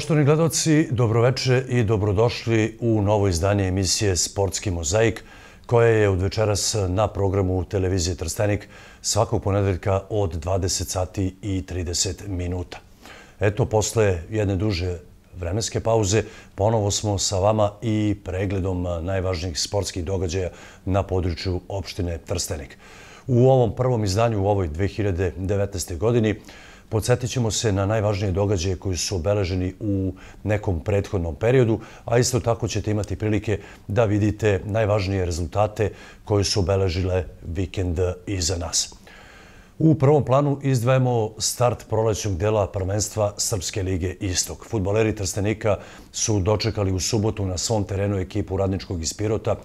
Poštovni gledoci, dobroveče i dobrodošli u novo izdanje emisije Sportski mozaik, koja je od večeras na programu televizije Trstenik svakog ponedeljka od 20 sati i 30 minuta. Eto, posle jedne duže vremenske pauze, ponovo smo sa vama i pregledom najvažnijih sportskih događaja na području opštine Trstenik. U ovom prvom izdanju, u ovoj 2019. godini, Podsjetit ćemo se na najvažnije događaje koji su obeleženi u nekom prethodnom periodu, a isto tako ćete imati prilike da vidite najvažnije rezultate koje su obeležile vikend iza nas. U prvom planu izdvajemo start prolećnog dela prvenstva Srpske lige Istok. Futboleri Trstenika su dočekali u subotu na svom terenu ekipu radničkog ispirota,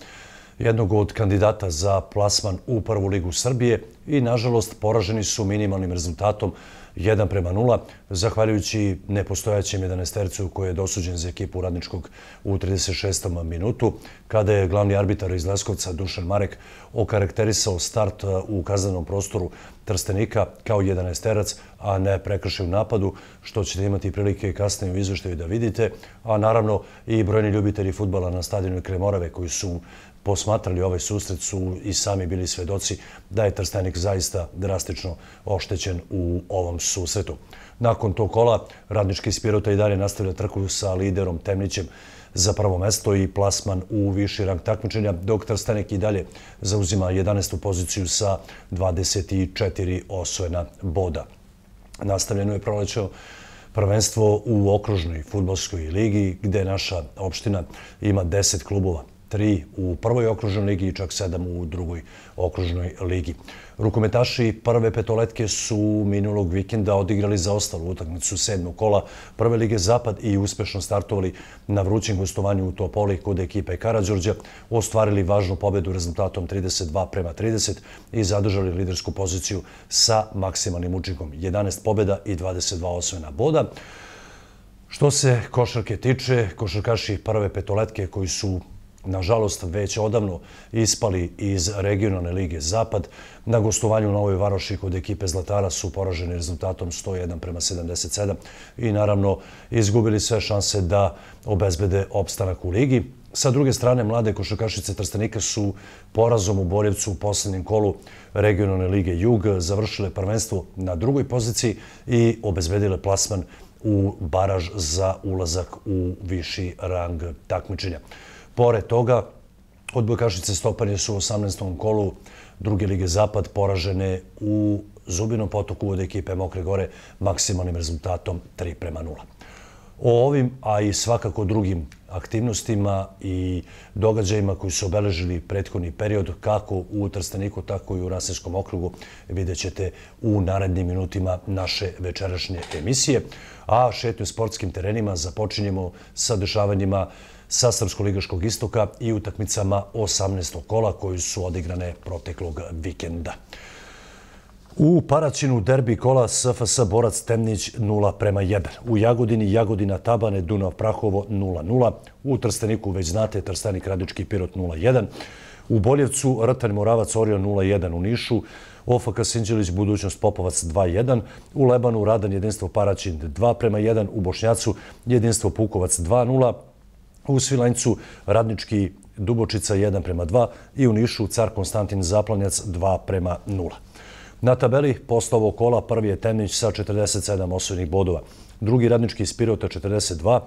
jednog od kandidata za plasman u prvu ligu Srbije i, nažalost, poraženi su minimalnim rezultatom 1 prema 0, zahvaljujući nepostojaćem 11-tercu koji je dosuđen za ekipu radničkog u 36. minutu, kada je glavni arbitar iz Leskovca, Dušan Marek, okarakterisao start e, u kazanom prostoru Trstenika kao 11-terac, a ne prekrši u napadu, što ćete imati prilike kasnije u izveštaju da vidite, a naravno i brojni ljubitelji futbala na stadionu Kremorave koji su učinili posmatrali ovaj susret su i sami bili svedoci da je Trstenik zaista drastično oštećen u ovom susretu. Nakon tog kola, radnički ispirota i dalje nastavlja trku sa liderom Temnićem za prvo mesto i plasman u viši rang takmičenja, dok Trstenik i dalje zauzima 11. poziciju sa 24 osvojena boda. Nastavljeno je prolećeo prvenstvo u okružnoj futbolskoj ligi, gdje naša opština ima 10 klubova tri u prvoj okružnoj ligi i čak sedam u drugoj okružnoj ligi. Rukometaši prve petoletke su minulog vikenda odigrali za ostalu utakmicu sedmog kola prve lige Zapad i uspešno startovali na vrućim gustovanju u Topoli kod ekipe Karadžorđa, ostvarili važnu pobedu rezultatom 32 prema 30 i zadržali lidersku poziciju sa maksimalnim učinkom 11 pobeda i 22 osvojena boda. Što se košarke tiče, košarkaši prve petoletke koji su nažalost, već odavno ispali iz regionalne lige Zapad. Na gostovanju u Novoj Varoši kod ekipe Zlatara su poraženi rezultatom 101 prema 77 i naravno izgubili sve šanse da obezbede opstanak u ligi. Sa druge strane, mlade košakašice Trstenika su porazom u Borjevcu u posljednjem kolu regionalne lige Jug završile prvenstvo na drugoj poziciji i obezbedile plasman u baraž za ulazak u viši rang takmičenja. Pored toga, odbojkašice Stopanje su u 18. kolu druge lige Zapad poražene u Zubinom potoku od ekipe Mokre Gore maksimalnim rezultatom 3 prema 0. O ovim, a i svakako drugim aktivnostima i događajima koji su obeležili prethodni period, kako u Trstaniku, tako i u Rasinskom okrugu, vidjet ćete u narednim minutima naše večerašnje emisije. A šetnju sportskim terenima započinjemo sa dešavanjima sa Srpsko-ligaškog istoka i utakmicama 18. kola koji su odigrane proteklog vikenda. U Paraćinu derbi kola SFS Borac Temnić 0 prema 1. U Jagodini Jagodina Tabane Dunav Prahovo 0-0. U Trsteniku već znate Trstenik Radički Pirot 0-1. U Boljevcu Rtan Moravac Orion 0-1 u Nišu. OFK Sinđelić Budućnost Popovac 2-1. U Lebanu Radan Jedinstvo Paraćin 2 prema 1. U Bošnjacu Jedinstvo Pukovac 2-0. U Svilanjcu radnički Dubočica 1 prema 2 i u Nišu car Konstantin Zaplanjac 2 prema 0. Na tabeli postovo kola prvi je Temnić sa 47 osvojnih bodova, drugi radnički Spirota 42,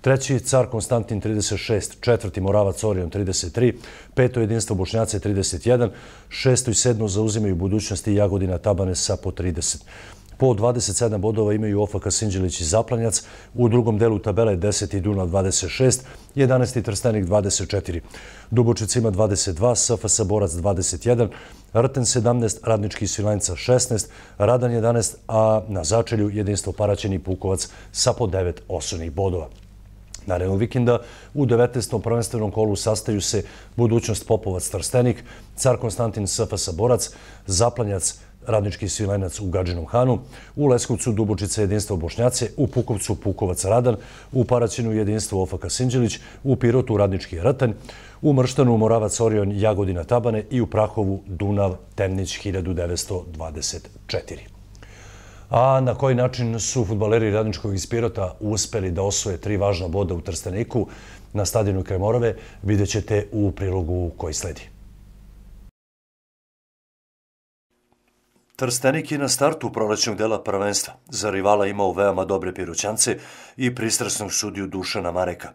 treći car Konstantin 36, četvrti Moravac Orion 33, peto jedinstvo Bošnjace 31, šesto i sedmo zauzimaju budućnosti Jagodina Tabane sa po 30. Po 27 bodova imaju Ofaka Sinđelić i Zaplanjac. U drugom delu tabela je 10. Duna 26, 11. Trstenik 24. Dubočec ima 22, SFS Borac 21, Rten 17, Radnički Svilanjca 16, Radan 11, a na začelju jedinstvo i Pukovac sa po 9 osobnih bodova. Na redu vikenda u 19. prvenstvenom kolu sastaju se budućnost Popovac Trstenik, Car Konstantin SFS Borac, Zaplanjac Trstenik, Radnički svilenac u Gađenom Hanu, u Leskovcu Dubočica jedinstvo Bošnjace, u Pukovcu Pukovac Radan, u Paracinu jedinstvo Ofaka Sinđelić, u Pirotu Radnički Ratan, u Mrštanu Moravac Orion Jagodina Tabane i u Prahovu Dunav Temnić 1924. A na koji način su futbaleri Radničkog iz Pirota uspeli da osvoje tri važna boda u Trsteniku na stadionu Kremorove, vidjet ćete u prilogu koji sledi. Trstenik je na startu prolećnog dela prvenstva. Za rivala imao veoma dobre piroćance i pristrasnog sudiju Dušana Mareka.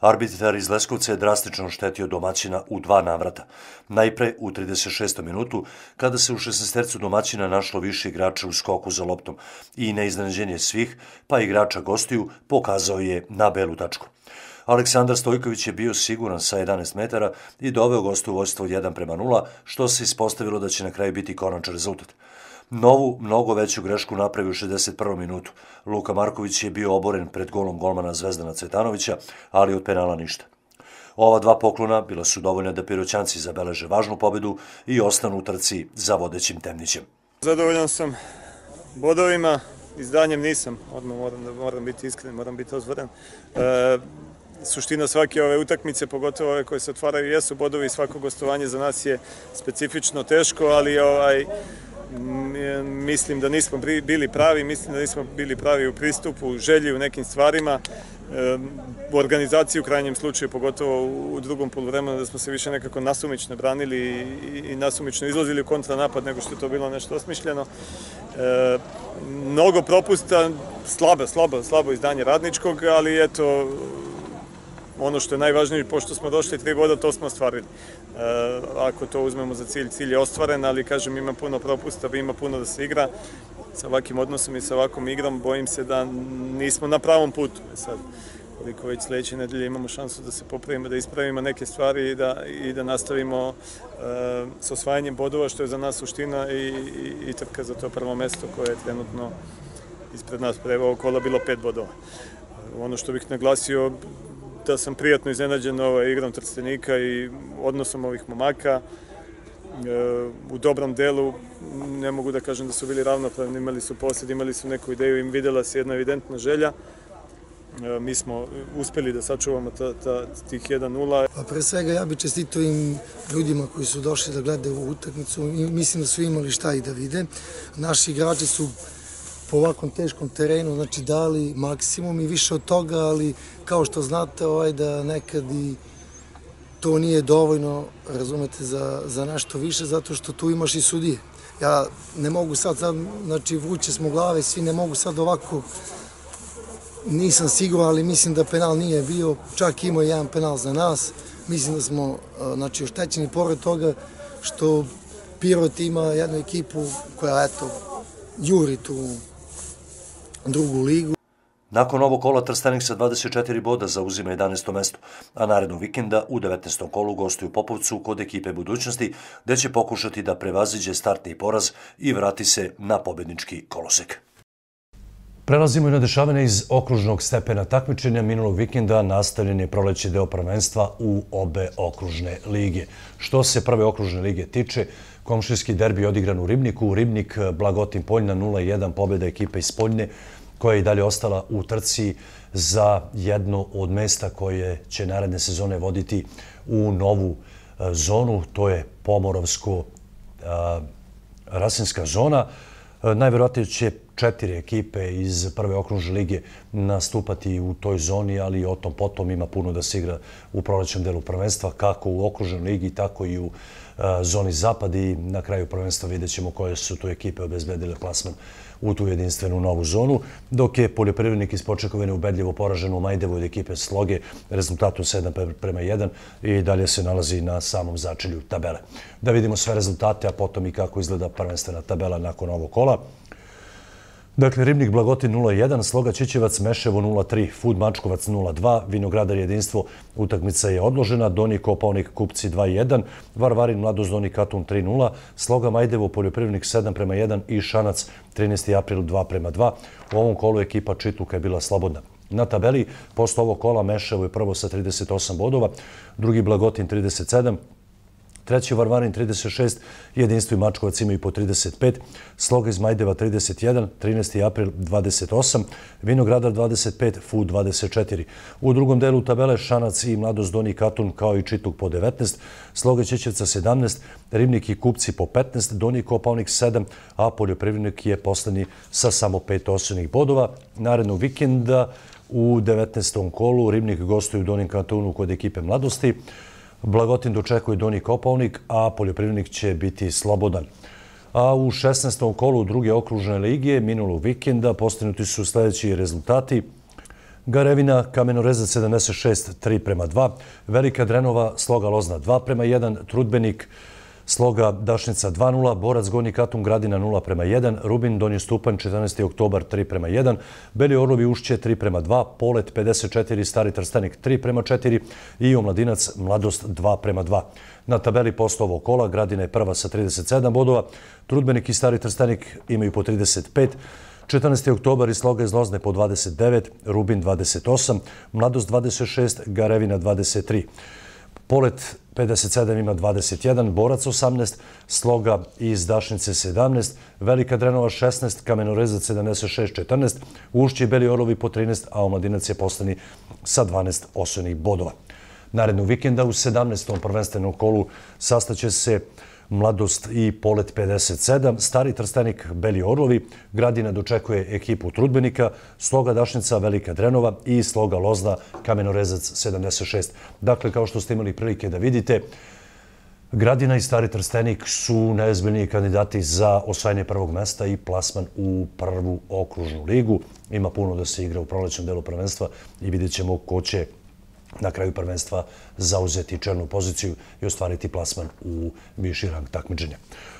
Arbitar iz Leskovca je drastično štetio domaćina u dva navrata. Najpre u 36. minutu, kada se u 16. domaćina našlo više igrača u skoku za loptom i neiznenađenje svih, pa igrača gostiju pokazao je na belu tačku. Aleksandar Stojković je bio siguran sa 11 metara i doveo gostu u vojstvo 1 prema 0, što se ispostavilo da će na kraju biti konačan rezultat. Novu, mnogo veću grešku napravi u 61. minutu. Luka Marković je bio oboren pred golom golmana Zvezdana Cvetanovića, ali od penala ništa. Ova dva poklona bila su dovoljna da piroćanci zabeleže važnu pobedu i ostanu u trci za vodećim temnićem. Zadovoljan sam bodovima, izdanjem nisam, odmah moram, da moram biti iskren, moram biti ozvoren. E, suština svake ove utakmice, pogotovo ove koje se otvaraju, jesu bodovi, svako gostovanje za nas je specifično teško, ali ovaj, mislim da nismo bili pravi, mislim da nismo bili pravi u pristupu, u želji u nekim stvarima, u organizaciji u krajnjem slučaju, pogotovo u drugom polovremenu, da smo se više nekako nasumično branili i nasumično izlazili u kontranapad nego što je to bilo nešto osmišljeno. E, mnogo propusta, slabo, slabo, slabo izdanje radničkog, ali eto, ono što je najvažnije, pošto smo došli tri boda, to smo ostvarili. E, ako to uzmemo za cilj, cilj je ostvaren, ali kažem, ima puno propusta, ima puno da se igra. Sa ovakim odnosom i sa ovakom igrom, bojim se da nismo na pravom putu. E sad, koliko već sljedeće nedelje imamo šansu da se popravimo, da ispravimo neke stvari i da, i da nastavimo e, s osvajanjem bodova, što je za nas suština i, i, i trka za to prvo mesto koje je trenutno ispred nas, pre ovog kola bilo pet bodova. E, ono što bih naglasio, da sam prijatno iznenađen ovaj, igrom trstenika i odnosom ovih momaka. E, u dobrom delu ne mogu da kažem da su bili ravnopravni, imali su posjed, imali su neku ideju, im videla se jedna evidentna želja. E, mi smo uspeli da sačuvamo ta, tih 1-0. Pa pre svega ja bih čestito im ljudima koji su došli da gledaju ovu utakmicu. Mislim da su imali šta i da vide. Naši igrači su po ovakvom teškom terenu, znači dali maksimum i više od toga, ali kao što znate, ovaj, da nekad i to nije dovoljno, razumete, za, za našto više, zato što tu imaš i sudije. Ja ne mogu sad, sad znači vuče smo glave, svi ne mogu sad ovako, nisam siguran, ali mislim da penal nije bio, čak imao je jedan penal za nas, mislim da smo, znači, oštećeni pored toga što Pirot ima jednu ekipu koja, eto, juri tu drugu ligu. Nakon ovog kola Trstenik sa 24 boda zauzima 11. mesto, a narednog vikenda u 19. kolu gostuju Popovcu kod ekipe budućnosti, gde će pokušati da prevaziđe startni poraz i vrati se na pobednički kolosek. Prelazimo i na dešavanje iz okružnog stepena takmičenja. Minulog vikenda nastavljen je proleći deo prvenstva u obe okružne lige. Što se prve okružne lige tiče, Komšinski derbi je odigran u Ribniku. Ribnik, eh, Blagotin Poljna 0-1, pobjeda ekipe iz Poljne koja je i dalje ostala u trci za jedno od mesta koje će naredne sezone voditi u novu eh, zonu. To je Pomorovsko-Rasinska eh, zona. Najverovatnije će četiri ekipe iz prve okružne lige nastupati u toj zoni, ali o tom potom ima puno da se igra u prolećem delu prvenstva, kako u okružnoj ligi, tako i u uh, E, zoni zapad i na kraju prvenstva vidjet ćemo koje su tu ekipe obezbedile plasman u tu jedinstvenu novu zonu, dok je poljoprivrednik iz Počekovine ubedljivo poražen u Majdevoj ekipe Sloge, rezultatom 7 prema 1 i dalje se nalazi na samom začelju tabele. Da vidimo sve rezultate, a potom i kako izgleda prvenstvena tabela nakon ovog kola. Dakle, Ribnik Blagotin 0-1, Sloga Čićevac, Meševo 0-3, Food Mačkovac 0-2, Vinogradar Jedinstvo, utakmica je odložena, Doni Kopaonik Kupci 2-1, Varvarin Mladoz Doni Katun 3-0, Sloga Majdevo Poljoprivnik 7-1 i Šanac 13. april 2-2. U ovom kolu ekipa Čituka je bila slobodna. Na tabeli, posto ovog kola Meševo je prvo sa 38 bodova, drugi Blagotin 37, treći Varvarin 36, jedinstvo i Mačkovac imaju po 35, Sloga iz Majdeva 31, 13. april 28, Vinogradar 25, Fu 24. U drugom delu tabele Šanac i Mladost Doni Katun kao i Čituk po 19, Sloga Čećevca 17, Rimnik i Kupci po 15, Doni Kopalnik 7, a Poljoprivnik je poslani sa samo pet osnovnih bodova. Narednog vikenda u 19. kolu Rimnik gostuju u Donim Katunu kod ekipe Mladosti. Blagotin dočekuje Doni Kopovnik, a poljoprivrednik će biti slobodan. A u 16. kolu druge okružne ligije minulog vikenda postanuti su sljedeći rezultati. Garevina, Kamenoreza 76, 3 prema 2, Velika Drenova, Sloga Lozna 2 prema 1, Trudbenik 1, Sloga Dašnica 2-0, Borac Gornji Katun Gradina 0 1, Rubin Donji Stupan 14. oktobar 3 1, Beli Orlovi Ušće 3 2, Polet 54, Stari Trstanik 3 4 i Omladinac Mladost 2 2. Na tabeli poslovo kola Gradina je prva sa 37 bodova, Trudbenik i Stari Trstanik imaju po 35, 14. oktobar i Sloga iz Lozne po 29, Rubin 28, Mladost 26, Garevina 23. Polet 57 ima 21, Borac 18, Sloga iz Dašnice 17, Velika Drenova 16, Kamenoreza 76 14, Ušće i Beli Orlovi po 13, a Omladinac je poslani sa 12 osvojnih bodova. Narednog vikenda u 17. prvenstvenom kolu sastaće se Hrvatska, Mladost i Polet 57, stari trstenik Beli Orlovi, gradina dočekuje ekipu trudbenika, sloga Dašnica Velika Drenova i sloga Lozda Kamenorezac 76. Dakle, kao što ste imali prilike da vidite, Gradina i Stari Trstenik su neizbiljniji kandidati za osvajanje prvog mesta i plasman u prvu okružnu ligu. Ima puno da se igra u prolećnom delu prvenstva i vidjet ćemo ko će na kraju prvenstva zauzeti černu poziciju i ostvariti plasman u viši rang takmičenja.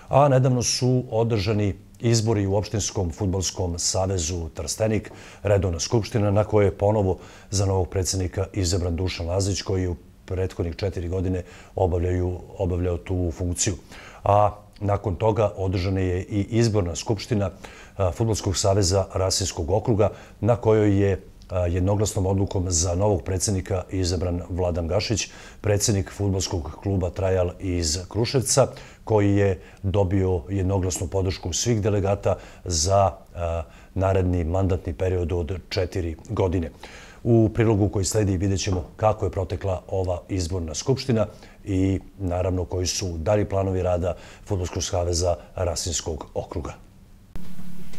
A nedavno su održani izbori u Opštinskom futbolskom savezu Trstenik, redovna skupština, na kojoj je ponovo za novog predsjednika izabran Dušan Lazić, koji je u prethodnih četiri godine obavljao tu funkciju. A nakon toga održana je i izborna skupština Futbolskog saveza Rasinskog okruga, na kojoj je jednoglasnom odlukom za novog predsjednika izabran Vladan Gašić, predsjednik futbolskog kluba Trajal iz Kruševca, koji je dobio jednoglasnu podršku svih delegata za naredni mandatni period od četiri godine. U prilogu koji sledi vidjet ćemo kako je protekla ova izborna skupština i naravno koji su dali planovi rada Futbolskog skaveza Rasinskog okruga.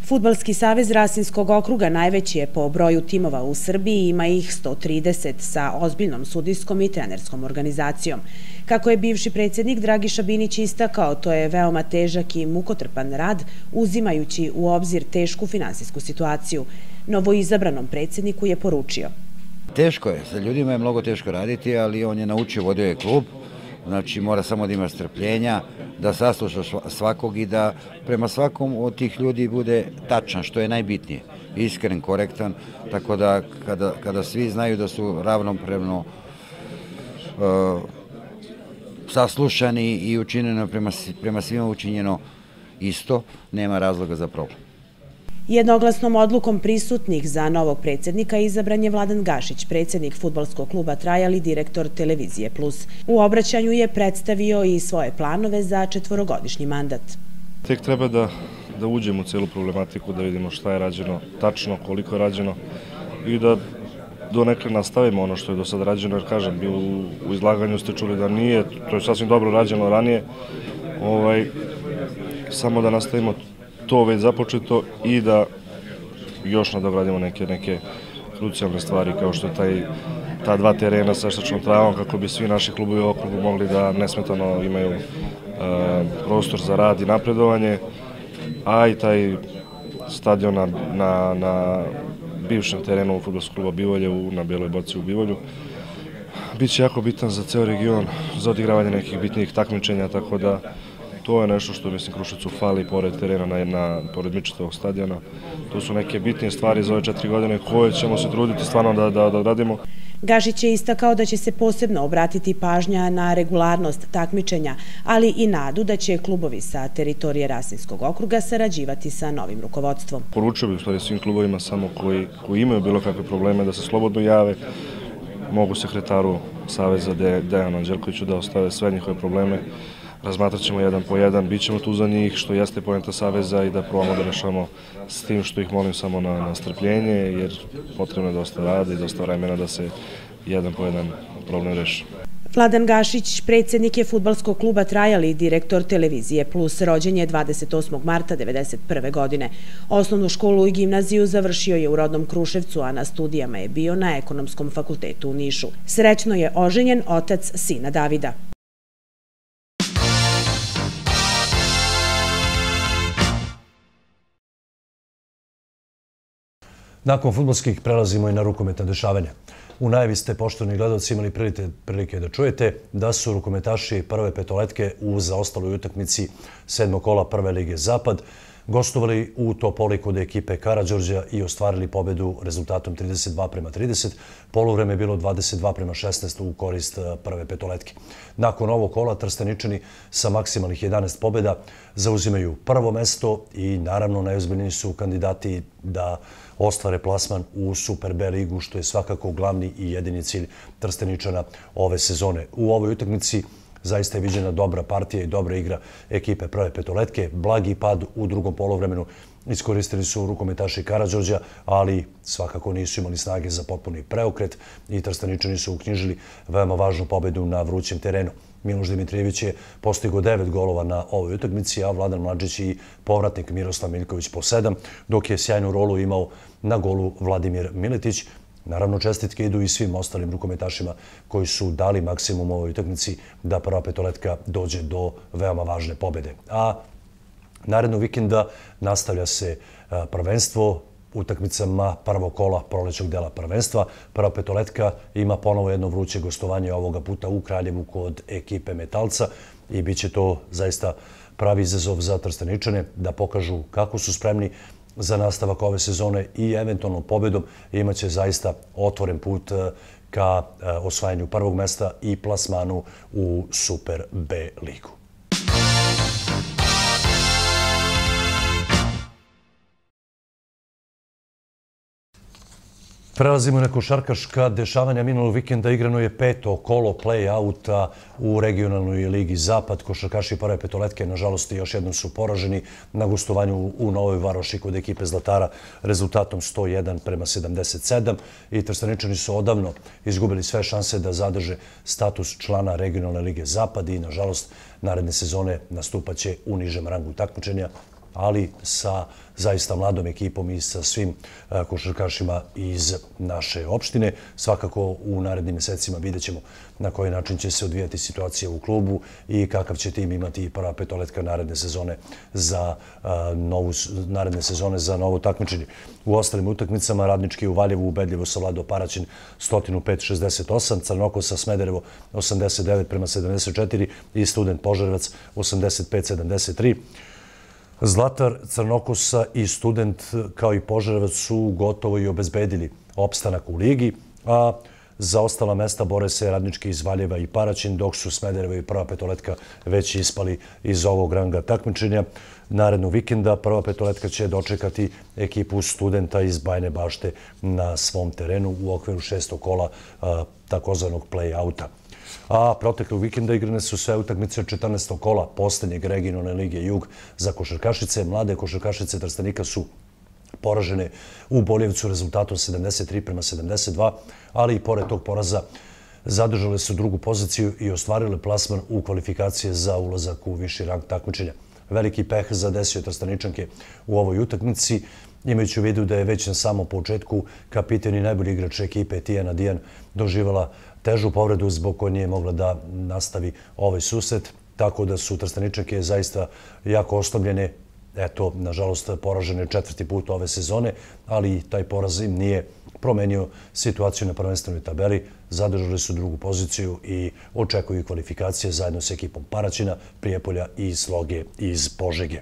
Futbalski savez Rasinskog okruga najveći je po broju timova u Srbiji, ima ih 130 sa ozbiljnom sudijskom i trenerskom organizacijom. Kako je bivši predsjednik Dragiša Binić istakao, to je veoma težak i mukotrpan rad, uzimajući u obzir tešku finansijsku situaciju. Novo izabranom predsjedniku je poručio. Teško je, sa ljudima je mnogo teško raditi, ali on je naučio, vodio je klub, znači mora samo da ima strpljenja, da sasluša svakog i da prema svakom od tih ljudi bude tačan, što je najbitnije, iskren, korektan, tako da kada, kada svi znaju da su ravnopremno eh, saslušani i učinjeno prema, prema svima učinjeno isto, nema razloga za problem. Jednoglasnom odlukom prisutnih za novog predsjednika izabran je Vladan Gašić, predsjednik futbolskog kluba Trajal i direktor Televizije Plus. U obraćanju je predstavio i svoje planove za četvorogodišnji mandat. Tek treba da uđemo u celu problematiku, da vidimo šta je rađeno, tačno koliko je rađeno i da do nekada nastavimo ono što je do sada rađeno, jer kažem, u izlaganju ste čuli da nije, to je sasvim dobro rađeno ranije, ovaj, samo da nastavimo to već započeto i da još nadogradimo neke neke krucijalne stvari kao što je taj ta dva terena sa štačnom travom kako bi svi naši klubovi u okrugu mogli da nesmetano imaju e, prostor za rad i napredovanje, a i taj stadion na, na, bivšem terenu u futbolskog kluba Bivolje, u, na Bijeloj boci u Bivolju. Biće jako bitan za ceo region, za odigravanje nekih bitnijih takmičenja, tako da to je nešto što mislim Krušicu fali pored terena na, na pored Mičetovog stadiona. To su neke bitnije stvari za ove četiri godine koje ćemo se truditi stvarno da, da, da radimo. Gažić je istakao da će se posebno obratiti pažnja na regularnost takmičenja, ali i nadu da će klubovi sa teritorije Rasinskog okruga sarađivati sa novim rukovodstvom. Poručio bih stvari svim klubovima samo koji, koji imaju bilo kakve probleme da se slobodno jave, mogu sekretaru Saveza Dejan Anđelkoviću da ostave sve njihove probleme razmatrat ćemo jedan po jedan, bit ćemo tu za njih, što jeste pojenta Saveza i da provamo da rešamo s tim što ih molim samo na strpljenje, jer potrebno je dosta rada i dosta vremena da se jedan po jedan problem reši. Vladan Gašić, predsednik je futbalskog kluba Trajali, direktor televizije Plus, rođen je 28. marta 1991. godine. Osnovnu školu i gimnaziju završio je u rodnom Kruševcu, a na studijama je bio na ekonomskom fakultetu u Nišu. Srećno je oženjen otac sina Davida. Nakon futbolskih prelazimo i na rukometne dešavanja. U najavi ste, poštovni gledalci, imali prilike da čujete da su rukometaši prve petoletke u zaostaloj utakmici sedmog kola prve lige Zapad gostovali u Topoli kod ekipe Karadžorđa i ostvarili pobedu rezultatom 32 prema 30. Polovreme je bilo 22 prema 16 u korist e, prve petoletke. Nakon ovog kola Trsteničani sa maksimalnih 11 pobeda zauzimaju prvo mesto i naravno najozbiljniji su kandidati da ostvare plasman u Super B ligu, što je svakako glavni i jedini cilj Trsteničana ove sezone. U ovoj utakmici zaista je viđena dobra partija i dobra igra ekipe prve petoletke. Blagi pad u drugom polovremenu iskoristili su rukometaši Karadžođa, ali svakako nisu imali snage za potpuni preokret i trstaničani su uknjižili veoma važnu pobedu na vrućem terenu. Miloš Dimitrijević je postigo devet golova na ovoj utakmici, a Vladan Mlađić i povratnik Miroslav Miljković po sedam, dok je sjajnu rolu imao na golu Vladimir Miletić, Naravno, čestitke idu i svim ostalim rukometašima koji su dali maksimum u ovoj utaknici da prva petoletka dođe do veoma važne pobede. A narednog vikenda nastavlja se e, prvenstvo utakmicama prvog kola prolećog dela prvenstva. Prva petoletka ima ponovo jedno vruće gostovanje ovoga puta u Kraljevu kod ekipe Metalca i bit će to zaista pravi izazov za trstaničane da pokažu kako su spremni za nastavak ove sezone i eventualnom pobedom imat će zaista otvoren put e, ka e, osvajanju prvog mesta i plasmanu u Super B ligu. Prelazimo na košarkaška dešavanja. Minulog vikenda igrano je peto kolo play-outa u regionalnoj ligi Zapad. Košarkaši prve petoletke, nažalost, još jednom su poraženi na gustovanju u Novoj Varoši kod ekipe Zlatara rezultatom 101 prema 77. I trstaničani su odavno izgubili sve šanse da zadrže status člana regionalne lige Zapad i, nažalost, naredne sezone nastupaće u nižem rangu takmičenja, ali sa zaista mladom ekipom i sa svim e, košarkašima iz naše opštine. Svakako u narednim mesecima vidjet ćemo na koji način će se odvijati situacija u klubu i kakav će tim imati para petoletka naredne sezone za e, novu takmičenje. U ostalim utakmicama radnički u Valjevu ubedljivo sa vlado Paraćin 105-68, Crnoko sa Smederevo 89 prema 74 i student Požarevac 85-73. Zlatar Crnokosa i student kao i Požarevac su gotovo i obezbedili opstanak u ligi, a za ostala mesta bore se radnički iz Valjeva i Paraćin, dok su Smedereva i prva petoletka već ispali iz ovog ranga takmičenja. Narednog vikenda prva petoletka će dočekati ekipu studenta iz Bajne bašte na svom terenu u okviru šestog kola takozvanog play-outa. A proteklog vikenda igrane su sve utakmice od 14. kola posljednjeg regionalne lige Jug za košarkašice. Mlade košarkašice Trstanika su poražene u Boljevcu rezultatom 73 prema 72, ali i pored tog poraza zadržale su drugu poziciju i ostvarile plasman u kvalifikacije za ulazak u viši rang takmičenja. Veliki peh zadesio Trstaničanke u ovoj utakmici, imajući u vidu da je već na samom početku kapiten i najbolji igrač ekipe Tijena Dijan doživala težu povredu zbog koje nije mogla da nastavi ovaj suset. Tako da su Trstaničake zaista jako ostavljene, Eto, nažalost, poražene četvrti put ove sezone, ali taj poraz im nije promenio situaciju na prvenstvenoj tabeli. Zadržali su drugu poziciju i očekuju kvalifikacije zajedno s ekipom Paraćina, Prijepolja i Sloge iz Požege.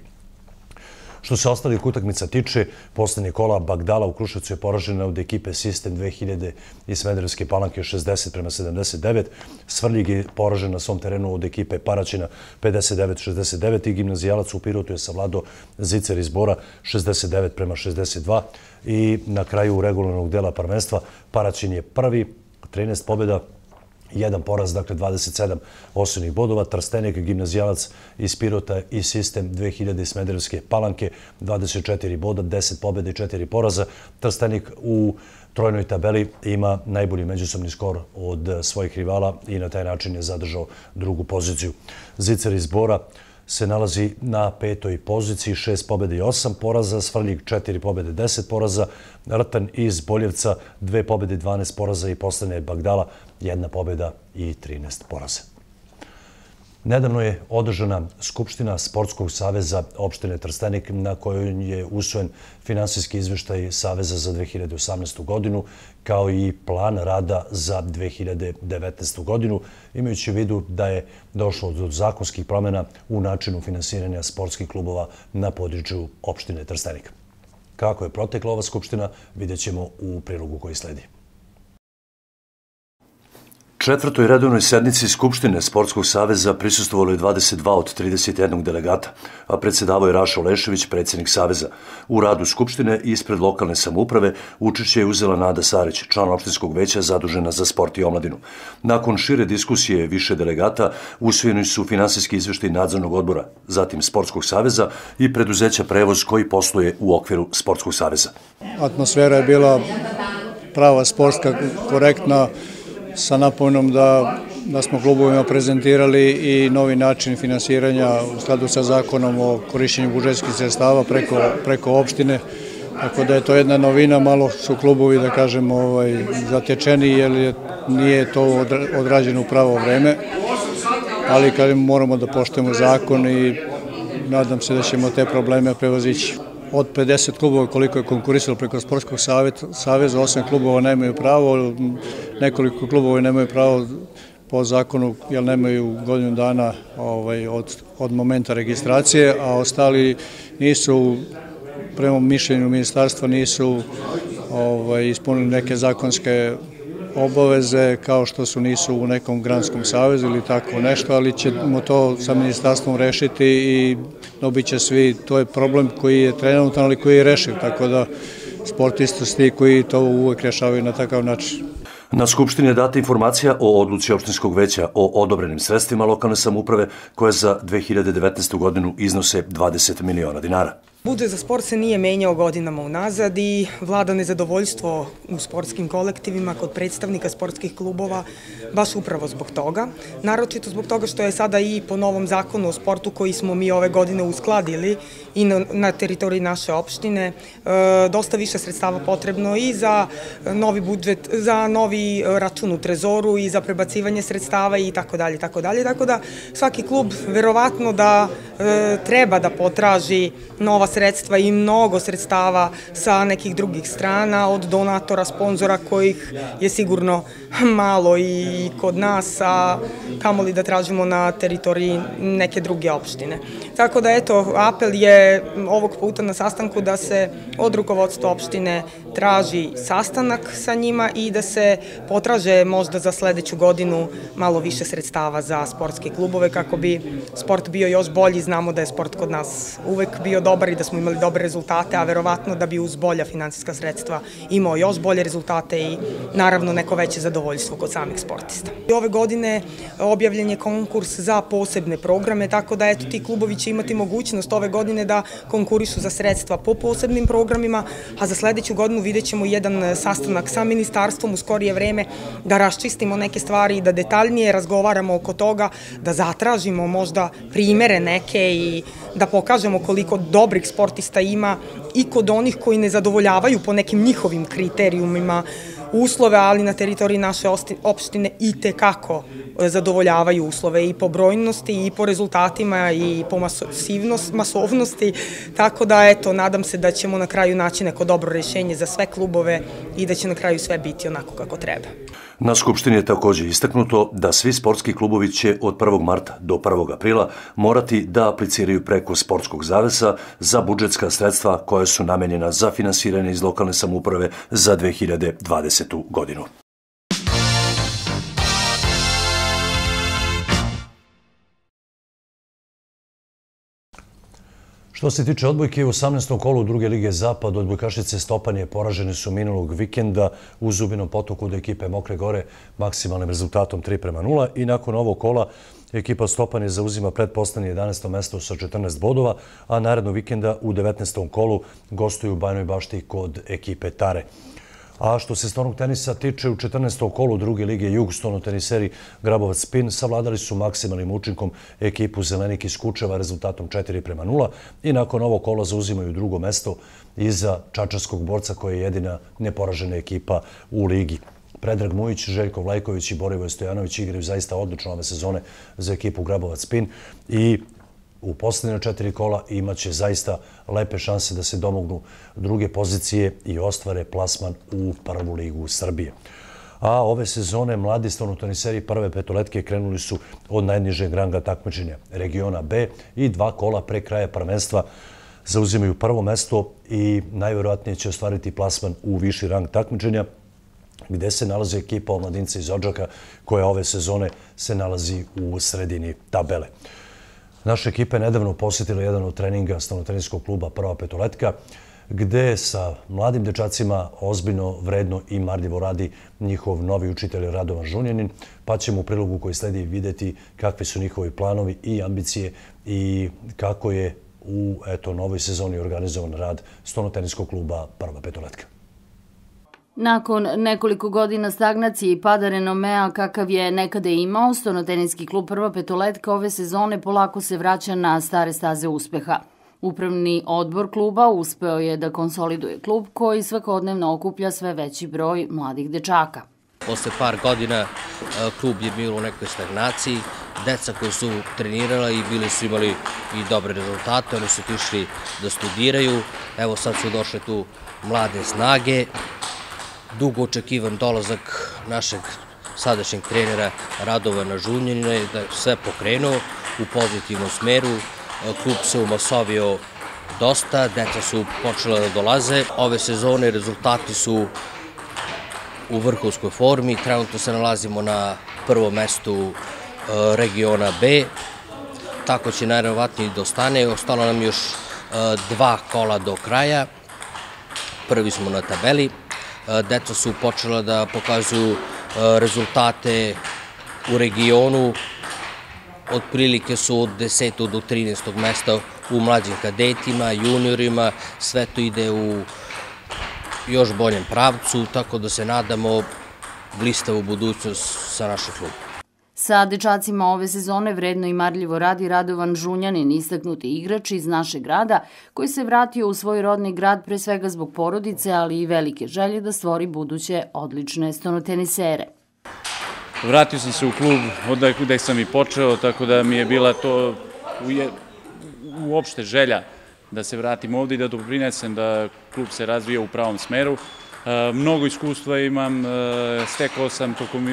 Što se ostalih utakmica tiče, posljednje kola Bagdala u Krušecu je poražena od ekipe Sistem 2000 i Smederevske palanke 60 prema 79. Svrljig je poražen na svom terenu od ekipe Paraćina 59-69 i gimnazijalac u Pirotu je savlado Zicer iz Bora 69 prema 62. I na kraju regularnog dela prvenstva Paraćin je prvi, 13 pobjeda, jedan poraz, dakle 27 osnovnih bodova. Trstenik, gimnazijalac iz Pirota i sistem 2000 Smederevske palanke, 24 boda, 10 pobjede i 4 poraza. Trstenik u trojnoj tabeli ima najbolji međusobni skor od svojih rivala i na taj način je zadržao drugu poziciju. Zicer iz Bora, se nalazi na petoj poziciji, šest pobjede i osam poraza, Svrljig četiri pobjede i deset poraza, Rtan iz Boljevca dve pobjede i dvanest poraza i poslane Bagdala jedna pobjeda i trinest poraza. Nedavno je održana Skupština Sportskog saveza opštine Trstenik na kojoj je usvojen finansijski izveštaj Saveza za 2018. godinu kao i plan rada za 2019. godinu imajući u vidu da je došlo do zakonskih promjena u načinu finansiranja sportskih klubova na podriču opštine Trstenik. Kako je protekla ova Skupština vidjet ćemo u prilogu koji sledi. Četvrtoj redovnoj sednici Skupštine Sportskog saveza prisustovalo je 22 od 31 delegata, a predsedavo je Rašo Lešević, predsednik saveza. U radu Skupštine ispred lokalne samouprave učešće je uzela Nada Sarić, član opštinskog veća zadužena za sport i omladinu. Nakon šire diskusije više delegata usvojeni su finansijski izvešti nadzornog odbora, zatim Sportskog saveza i preduzeća prevoz koji posluje u okviru Sportskog saveza. Atmosfera je bila prava sportska, korektna, sa napomenom da smo klubovima prezentirali i novi način finansiranja u skladu sa zakonom o korišćenju budžetskih sredstava preko opštine. Tako da je to jedna novina, malo su klubovi, da kažem, ovaj, zatečeni jer nije to odrađeno u pravo vreme, ali moramo da poštujemo zakon i nadam se da ćemo te probleme prevozići od 50 klubova koliko je konkurisalo preko Sportskog savjeza, osam klubova nemaju pravo, nekoliko klubova nemaju pravo po zakonu, jer nemaju godinu dana ovaj, od momenta registracije, a ostali nisu, prema mišljenju ministarstva, nisu ovaj, ispunili neke zakonske obaveze kao što su nisu u nekom granskom savjezu ili tako nešto, ali ćemo to sa ministarstvom rešiti i dobit će svi, to je problem koji je trenutno, ali koji je rešiv, tako da sportisti su ti koji to uvek rješavaju na takav način. Na Skupštini je data informacija o odluci opštinskog veća o odobrenim sredstvima lokalne samuprave koje za 2019. godinu iznose 20 miliona dinara. Budžet za sport se nije menjao godinama unazad i vlada nezadovoljstvo u sportskim kolektivima kod predstavnika sportskih klubova baš upravo zbog toga. Naročito zbog toga što je sada i po novom zakonu o sportu koji smo mi ove godine uskladili i na teritoriji naše opštine e, dosta više sredstava potrebno i za novi budžet, za novi e, račun u trezoru i za prebacivanje sredstava i tako dalje, tako dalje. Tako da svaki klub verovatno da e, treba da potraži nova sredstva i mnogo sredstava sa nekih drugih strana, od donatora, sponzora kojih je sigurno malo i kod nas, a kamoli da tražimo na teritoriji neke druge opštine. Tako da, eto, apel je ovog puta na sastanku da se od rukovodstva opštine traži sastanak sa njima i da se potraže možda za sledeću godinu malo više sredstava za sportske klubove kako bi sport bio još bolji. Znamo da je sport kod nas uvek bio dobar i da smo imali dobre rezultate, a verovatno da bi uz bolja financijska sredstva imao još bolje rezultate i naravno neko veće zadovoljstvo kod samih sportista. I ove godine objavljen je konkurs za posebne programe, tako da eto ti klubovi će imati mogućnost ove godine da konkurišu za sredstva po posebnim programima, a za sledeću godinu vidjet ćemo jedan e, sastanak sa ministarstvom u skorije vreme da raščistimo neke stvari i da detaljnije razgovaramo oko toga, da zatražimo možda primere neke i da pokažemo koliko dobrih sportista ima i kod onih koji ne zadovoljavaju po nekim njihovim kriterijumima uslove, ali na teritoriji naše opštine i tekako zadovoljavaju uslove i po brojnosti i po rezultatima i po masovnosti, tako da eto, nadam se da ćemo na kraju naći neko dobro rješenje za sve klubove i da će na kraju sve biti onako kako treba. Na Skupštini je također istaknuto da svi sportski klubovi će od 1. marta do 1. aprila morati da apliciraju preko sportskog zavesa za budžetska sredstva koja su namenjena za finansiranje iz lokalne samuprave za 2020. godinu. Što se tiče odbojke, u 18. kolu druge lige Zapad odbojkašice Stopanje poraženi su minulog vikenda u zubinom potoku od ekipe Mokre Gore maksimalnim rezultatom 3 prema 0 i nakon ovog kola ekipa Stopanje zauzima predpostanje 11. mesto sa 14 bodova, a narednog vikenda u 19. kolu gostuju u Bajnoj bašti kod ekipe Tare. A što se stvarnog tenisa tiče, u 14. kolu druge lige Jugustono teniseri Grabovac Spin savladali su maksimalnim učinkom ekipu Zelenik iz Kučeva rezultatom 4 prema 0 i nakon ovo kola zauzimaju drugo mesto iza Čačarskog borca koja je jedina neporažena ekipa u ligi. Predrag Mujić, Željko Vlajković i Borivoj Stojanović igraju zaista odlično ove sezone za ekipu Grabovac Spin i u posljednje četiri kola i imat će zaista lepe šanse da se domognu druge pozicije i ostvare plasman u prvu ligu Srbije. A ove sezone mladi stavnotaniseri prve petoletke krenuli su od najnižeg ranga takmičenja regiona B i dva kola pre kraja prvenstva zauzimaju prvo mesto i najvjerojatnije će ostvariti plasman u viši rang takmičenja gdje se nalazi ekipa omladinca iz Ođaka koja ove sezone se nalazi u sredini tabele. Naša ekipa je nedavno posjetila jedan od treninga stanotreninskog kluba Prva petoletka, gde sa mladim dečacima ozbiljno, vredno i marljivo radi njihov novi učitelj Radovan Žunjanin, pa ćemo u prilogu koji sledi videti kakvi su njihovi planovi i ambicije i kako je u novoj sezoni organizovan rad stanotreninskog kluba Prva petoletka. Nakon nekoliko godina stagnacije i pada renomea kakav je nekada imao, stonoteninski klub Prva petoletka ove sezone polako se vraća na stare staze uspeha. Upravni odbor kluba uspeo je da konsoliduje klub koji svakodnevno okuplja sve veći broj mladih dečaka. Posle par godina e, klub je bilo u nekoj stagnaciji. Deca koje su trenirala i bili su imali i dobre rezultate, oni su tišli da studiraju. Evo sad su došle tu mlade snage dugo očekivan dolazak našeg sadašnjeg trenera Radovana Žunjenina je da sve pokrenuo u pozitivnom smeru. Klub se umasovio dosta, deca su počela da dolaze. Ove sezone rezultati su u vrhovskoj formi. Trenutno se nalazimo na prvom mestu e, regiona B. Tako će najrovatnije da ostane. Ostalo nam još e, dva kola do kraja. Prvi smo na tabeli deca eh, su počela da pokazuju eh, rezultate u regionu, otprilike su od 10. do 13. mesta u mlađim kadetima, juniorima, sve to ide u još boljem pravcu, tako da se nadamo blistavu budućnost sa našim klubom. Sa dečacima ove sezone vredno i marljivo radi Radovan Žunjanin, istaknuti igrač iz našeg grada, koji se vratio u svoj rodni grad pre svega zbog porodice, ali i velike želje da stvori buduće odlične stonotenisere. Vratio sam se u klub od kada sam i počeo, tako da mi je bila to uopšte želja da se vratim ovde i da doprinesem da klub se razvija u pravom smeru. E, mnogo iskustva imam, e, stekao sam tokom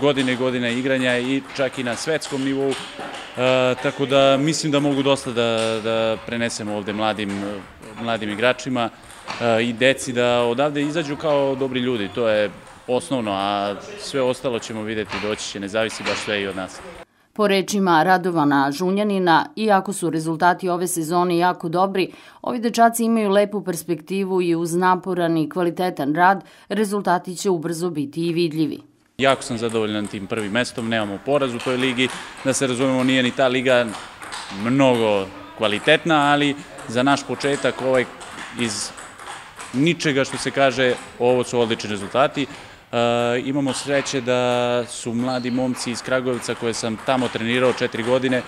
godine i godine igranja i čak i na svetskom nivou, e, tako da mislim da mogu dosta da prenesemo ovde mladim igračima e, i deci da odavde izađu kao dobri ljudi, to je osnovno, a sve ostalo ćemo videti doći će, ne zavisi baš sve i od nas. Po rečima Radovana Žunjanina, iako su rezultati ove sezone jako dobri, ovi dečaci imaju lepu perspektivu i uz naporan i kvalitetan rad, rezultati će ubrzo biti i vidljivi jako sam zadovoljan tim prvim mestom, nemamo poraz u toj ligi, da se razumemo nije ni ta liga mnogo kvalitetna, ali za naš početak ovaj iz ničega što se kaže, ovo su odlični rezultati. E, imamo sreće da su mladi momci iz Kragujevca koje sam tamo trenirao četiri godine e,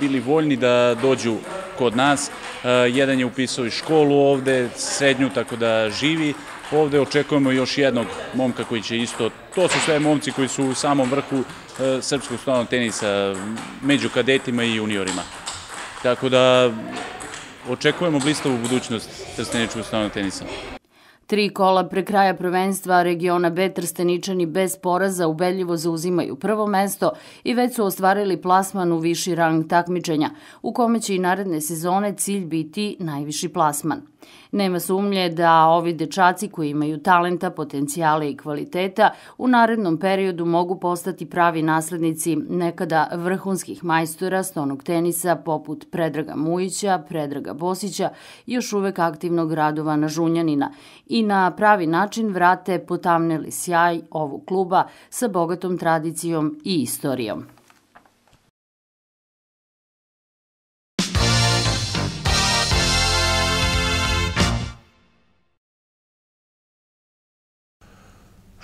bili voljni da dođu kod nas. E, jedan je upisao i školu ovde, srednju, tako da živi ovde očekujemo još jednog momka koji će isto, to su sve momci koji su u samom vrhu e, srpskog stavnog tenisa među kadetima i juniorima. Tako da očekujemo blistavu budućnost trsteničkog stavnog tenisa. Tri kola pre kraja prvenstva regiona B Trsteničani bez poraza ubedljivo zauzimaju prvo mesto i već su ostvarili plasman u viši rang takmičenja, u kome će i naredne sezone cilj biti najviši plasman. Nema sumlje da ovi dečaci koji imaju talenta, potencijale i kvaliteta u narednom periodu mogu postati pravi naslednici nekada vrhunskih majstora stonog tenisa poput Predraga Mujića, Predraga Bosića, još uvek aktivnog Radovana Žunjanina i na pravi način vrate potamneli sjaj ovog kluba sa bogatom tradicijom i istorijom.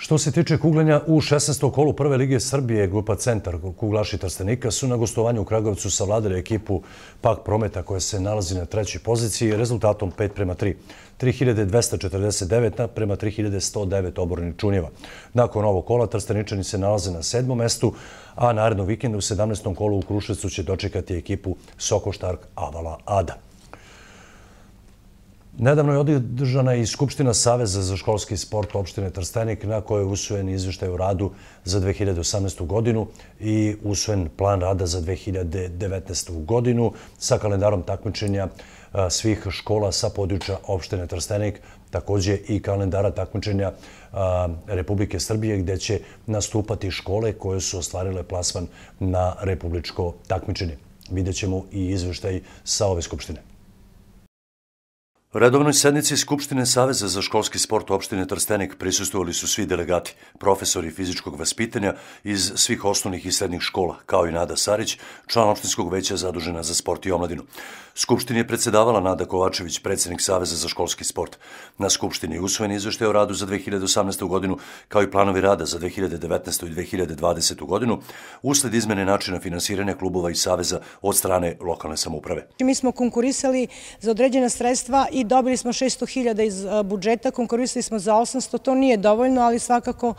Što se tiče kuglanja, u 16. kolu Prve lige Srbije grupa Centar kuglaši Trstenika su na gostovanju u Kragovicu savladili ekipu PAK Prometa koja se nalazi na trećoj poziciji rezultatom 5 prema 3, 3249 na prema 3109 oborni čunjeva. Nakon ovog kola Trsteničani se nalaze na sedmom mestu, a narednog vikenda u 17. kolu u Krušecu će dočekati ekipu Sokoštark Avala Ada. Nedavno je održana i Skupština Saveza za školski sport opštine Trstenik na kojoj je usvojen izveštaj u radu za 2018. godinu i usvojen plan rada za 2019. godinu sa kalendarom takmičenja svih škola sa područja opštine Trstenik, također i kalendara takmičenja Republike Srbije gde će nastupati škole koje su ostvarile plasman na republičko takmičenje. Vidjet ćemo i izveštaj sa ove Skupštine. U redovnoj sednici Skupštine Saveza za školski sport opštine Trstenik prisustuvali su svi delegati, profesori fizičkog vaspitanja iz svih osnovnih i srednjih škola, kao i Nada Sarić, član opštinskog veća zadužena za sport i omladinu. Skupštini je predsedavala Nada Kovačević, predsednik Saveza za školski sport. Na Skupštini je usvojen izvešte o radu za 2018. godinu, kao i planovi rada za 2019. i 2020. godinu, usled izmene načina finansiranja klubova i Saveza od strane lokalne samouprave. Mi smo konkurisali za određena sredstva i dobili smo 600.000 iz e, budžeta, konkurisali smo za 800, to nije dovoljno, ali svakako e,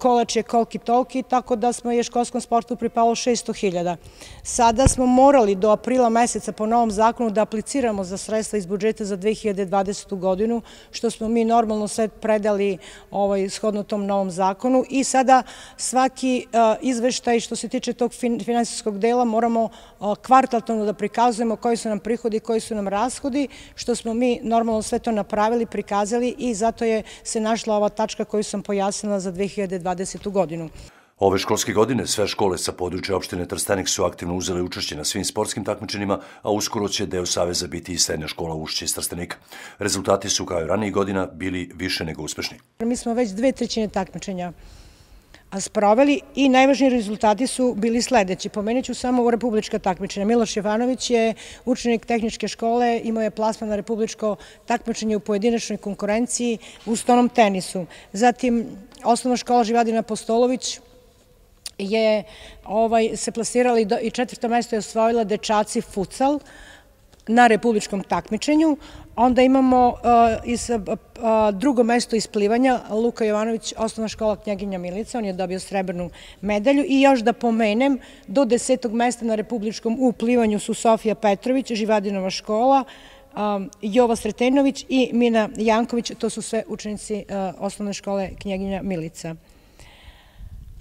kolač je kolki toliki, tako da smo je školskom sportu pripalo 600.000. Sada smo morali do aprila meseca po novom zakonu da apliciramo za sredstva iz budžeta za 2020. godinu, što smo mi normalno sve predali ovaj, shodno tom novom zakonu i sada svaki eh, izveštaj što se tiče tog finansijskog dela moramo eh, kvartalno da prikazujemo koji su nam prihodi, koji su nam rashodi, što smo mi normalno sve to napravili, prikazali i zato je se našla ova tačka koju sam pojasnila za 2020. 2020. godinu. Ove školske godine sve škole sa područja opštine Trstenik su aktivno uzele učešće na svim sportskim takmičenima, a uskoro će deo Saveza biti i srednja škola ušće iz Trstenika. Rezultati su kao i ranijih godina bili više nego uspešni. Mi smo već dve trećine takmičenja sproveli i najvažniji rezultati su bili sledeći. Pomenut ću samo u republička takmičenja. Miloš Jovanović je učenik tehničke škole, imao je plasman na republičko takmičenje u pojedinačnoj konkurenciji u stonom tenisu. Zatim, osnovna škola Živadina Postolović je ovaj, se plasirala i četvrto mesto je osvojila dečaci Fucal, na republičkom takmičenju. Onda imamo eh, eh, drugo mesto plivanja, Luka Jovanović, osnovna škola knjaginja Milica, on je dobio srebrnu medalju. I još da pomenem, do desetog mesta na republičkom u plivanju su Sofija Petrović, Živadinova škola, eh, Jova Sretenović i Mina Janković, to su sve učenici osnovne škole knjeginja Milica.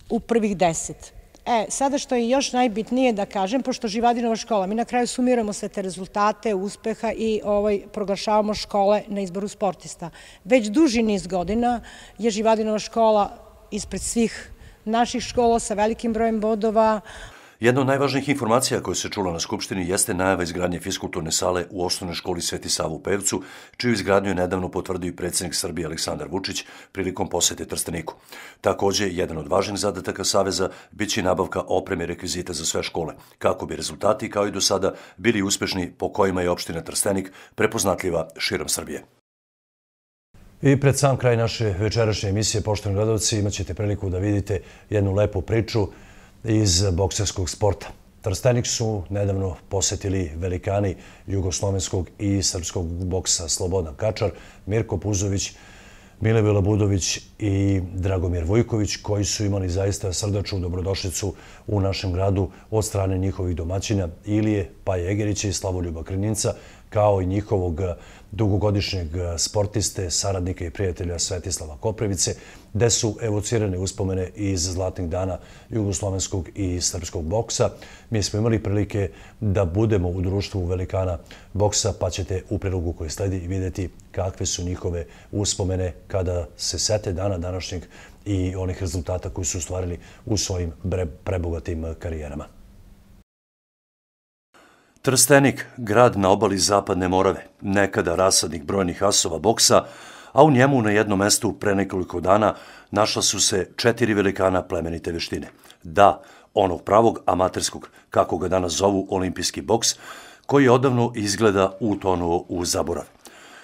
U prvih deset. U prvih deset. E, sada što je još najbitnije da kažem, pošto Živadinova škola, mi na kraju sumiramo sve te rezultate, uspeha i ovaj, proglašavamo škole na izboru sportista. Već duži niz godina je Živadinova škola ispred svih naših škola sa velikim brojem bodova. Jedna od najvažnijih informacija koje se čula na Skupštini jeste najava izgradnje fiskulturne sale u osnovnoj školi Sveti Savu u Pevcu, čiju izgradnju je nedavno potvrdio i predsjednik Srbije Aleksandar Vučić prilikom posete Trsteniku. Takođe, jedan od važnijih zadataka Saveza bit će nabavka opreme rekvizita za sve škole, kako bi rezultati, kao i do sada, bili uspešni po kojima je opština Trstenik prepoznatljiva širom Srbije. I pred sam kraj naše večerašnje emisije, poštovni gledovci, imat ćete priliku da vidite jednu lepu priču iz bokserskog sporta. Trstenik su nedavno posetili velikani jugoslovenskog i srpskog boksa Slobodan Kačar, Mirko Puzović, Mile Budović i Dragomir Vojković, koji su imali zaista srdačnu dobrodošlicu u našem gradu od strane njihovih domaćina Ilije Paja Egerića i Slavoljuba Krinjinca, kao i njihovog dugogodišnjeg sportiste, saradnika i prijatelja Svetislava Koprivice, gde su evocirane uspomene iz zlatnih dana jugoslovenskog i srpskog boksa. Mi smo imali prilike da budemo u društvu velikana boksa, pa ćete u prilogu koji sledi vidjeti kakve su njihove uspomene kada se sete dana današnjeg i onih rezultata koji su stvarili u svojim prebogatim karijerama. Trstenik, grad na obali zapadne morave, nekada rasadnik brojnih asova boksa, a u njemu na jednom mestu pre nekoliko dana našla su se četiri velikana plemenite veštine. Da, onog pravog amaterskog, kako ga danas zovu olimpijski boks, koji odavno izgleda u tonu u zaborav.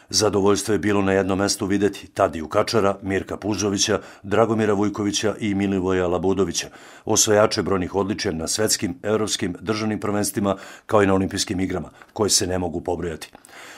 Zadovoljstvo je bilo na jednom mestu videti Tadiju Kačara, Mirka Puzovića, Dragomira Vujkovića i Milivoja Labudovića, osvajače brojnih odličja na svetskim, evropskim, državnim prvenstvima kao i na olimpijskim igrama, koje se ne mogu pobrojati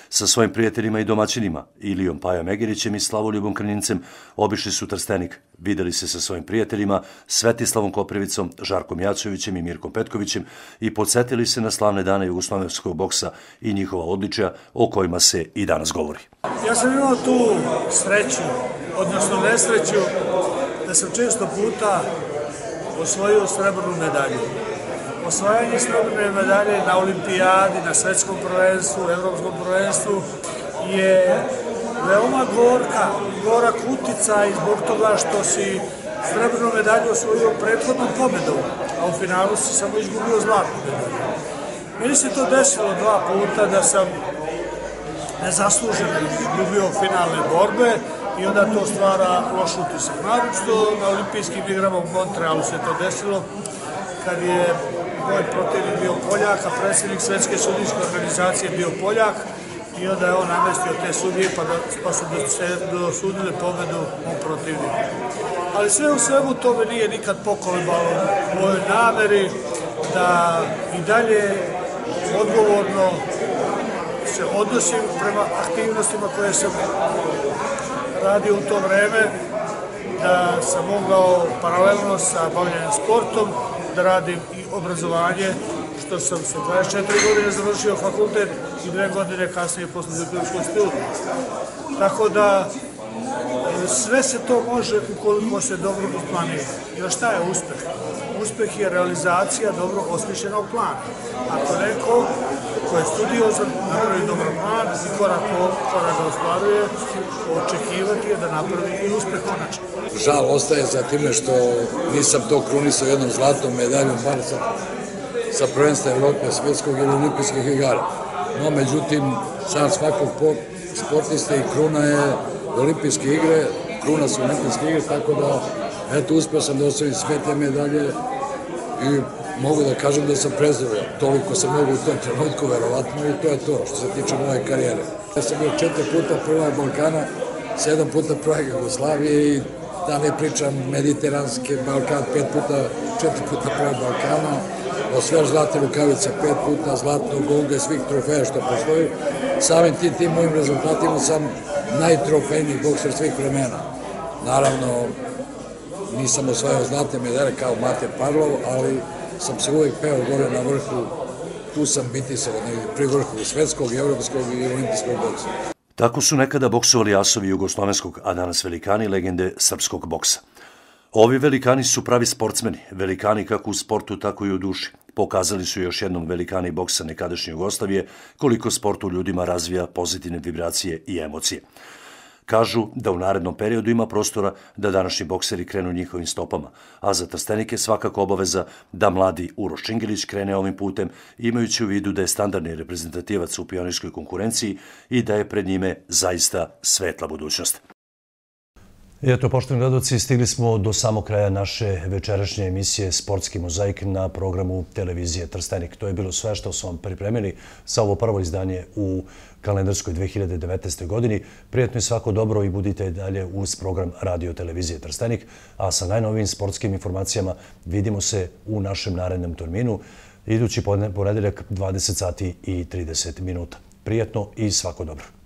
sa svojim prijateljima i domaćinima, Ilijom Pajom Egirićem i Slavoljubom Krnjincem, obišli su Trstenik. Videli se sa svojim prijateljima, Svetislavom Koprivicom, Žarkom Jačovićem i Mirkom Petkovićem i podsjetili se na slavne dane Jugoslovenskog boksa i njihova odličija o kojima se i danas govori. Ja sam imao tu sreću, odnosno nesreću, da sam često puta osvojio srebrnu medalju osvajanje srebrne medalje na olimpijadi, na svetskom prvenstvu, evropskom prvenstvu je veoma gorka, gora kutica i zbog toga što si srebrnu medalju osvojio prethodnom pobedom, a u finalu si samo izgubio zlatnu medalju. Meni se to desilo dva puta da sam nezasluženo izgubio finalne borbe i onda to stvara loš utisak. Naravno što na olimpijskim igrama u Montrealu se to desilo kad je moj protivnik bio Poljak, a predsjednik Svetske sudijske organizacije bio Poljak. I onda je on namestio te sudije pa, pa su se dosudile pobedu u protivniku. Ali sve u svemu to me nije nikad pokolebalo u mojoj nameri da i dalje odgovorno se odnosim prema aktivnostima koje sam radio u to vreme, da sam mogao paralelno sa bavljanjem sportom da radim i obrazovanje, što sam sa 24 godine završio fakultet i dve godine kasnije posle zaključkog studija. Tako da, e, sve se to može ukoliko se dobro planira. još šta je uspeh? Uspeh je realizacija dobro osmišljenog plana. Ako neko koji je studiozan, napravi dobar plan i korak po korak ga ostvaruje, očekivati je da napravi i uspeh konačno. Žal ostaje za time što nisam to krunisao jednom zlatnom medaljom, bar sa, sa prvenstva Evrope, svjetskog ili olimpijskih igara. No, međutim, sam svakog sportiste i kruna je olimpijske igre, kruna su olimpijske igre, tako da, eto, uspio sam da osvojim sve te medalje i mogu da kažem da sam prezdravio toliko sam mogu u tom trenutku, verovatno, i to je to što se tiče moje karijere. Ja sam bio četiri puta prvaj Balkana, sedam puta prvaj Jugoslavije i da ne pričam mediteranske Balkan, pet puta, četiri puta prvaj Balkana, osvijel zlate rukavice pet puta, zlatno gonga i svih trofeja što postoji. Samim tim, tim mojim rezultatima sam najtrofejniji bokser svih vremena. Naravno, nisam osvajao zlatne medere kao Mate Parlov, ali sam se uvijek peo gore na vrhu, tu sam biti se od negdje pri vrhu svetskog, evropskog i olimpijskog boksa. Tako su nekada boksovali asovi jugoslovenskog, a danas velikani legende srpskog boksa. Ovi velikani su pravi sportsmeni, velikani kako u sportu, tako i u duši. Pokazali su još jednom velikani boksa nekadašnje Jugoslavije koliko sport u ljudima razvija pozitivne vibracije i emocije. Kažu da u narednom periodu ima prostora da današnji bokseri krenu njihovim stopama, a za trstenike svakako obaveza da mladi Uroš Čingilić krene ovim putem, imajući u vidu da je standardni reprezentativac u pionirskoj konkurenciji i da je pred njime zaista svetla budućnost. I Eto, poštovni gledoci, stigli smo do samo kraja naše večerašnje emisije Sportski mozaik na programu televizije Trstenik. To je bilo sve što smo vam pripremili sa ovo prvo izdanje u kalendarskoj 2019. godini. Prijetno je svako dobro i budite dalje uz program radio televizije Trstenik. A sa najnovim sportskim informacijama vidimo se u našem narednom terminu idući poredeljak 20 sati i 30 minuta. Prijetno i svako dobro.